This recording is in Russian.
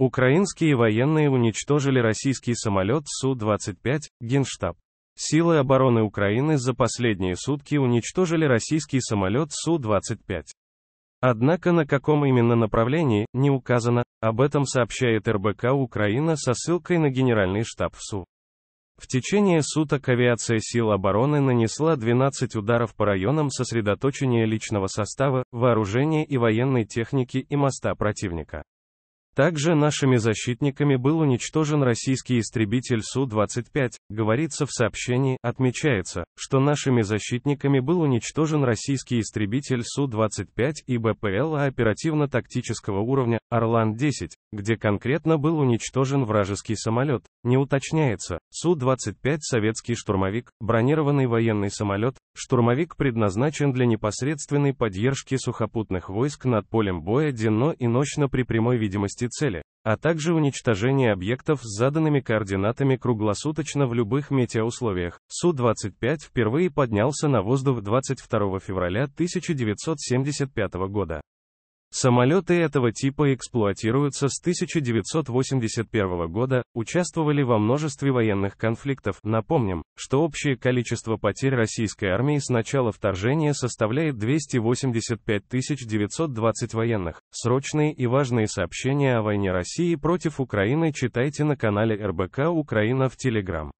Украинские военные уничтожили российский самолет Су-25, Генштаб. Силы обороны Украины за последние сутки уничтожили российский самолет Су-25. Однако на каком именно направлении, не указано, об этом сообщает РБК Украина со ссылкой на Генеральный штаб СУ. В течение суток авиация сил обороны нанесла 12 ударов по районам сосредоточения личного состава, вооружения и военной техники и моста противника. Также нашими защитниками был уничтожен российский истребитель Су-25, говорится в сообщении, отмечается, что нашими защитниками был уничтожен российский истребитель Су-25 и БПЛА оперативно-тактического уровня, Орлан-10, где конкретно был уничтожен вражеский самолет, не уточняется, Су-25 советский штурмовик, бронированный военный самолет, штурмовик предназначен для непосредственной поддержки сухопутных войск над полем боя денно и ночно при прямой видимости области цели, а также уничтожение объектов с заданными координатами круглосуточно в любых метеоусловиях. Су-25 впервые поднялся на воздух 22 февраля 1975 года. Самолеты этого типа эксплуатируются с 1981 года, участвовали во множестве военных конфликтов. Напомним, что общее количество потерь российской армии с начала вторжения составляет 285 920 военных. Срочные и важные сообщения о войне России против Украины читайте на канале РБК Украина в Телеграм.